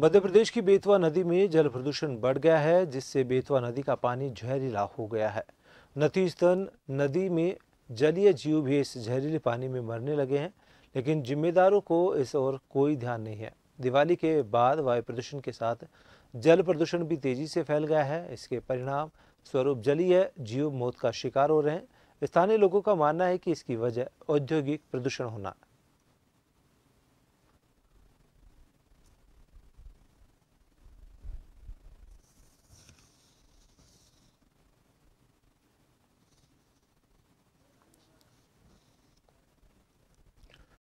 मध्य प्रदेश की बेतवा नदी में जल प्रदूषण बढ़ गया है जिससे बेतवा नदी का पानी जहरीला हो गया है नतीजतन नदी में जलीय जीव भी इस जहरीले पानी में मरने लगे हैं लेकिन जिम्मेदारों को इस ओर कोई ध्यान नहीं है दिवाली के बाद वायु प्रदूषण के साथ जल प्रदूषण भी तेजी से फैल गया है इसके परिणाम स्वरूप जलीय जीव मौत का शिकार हो रहे हैं स्थानीय लोगों का मानना है कि इसकी वजह औद्योगिक प्रदूषण होना है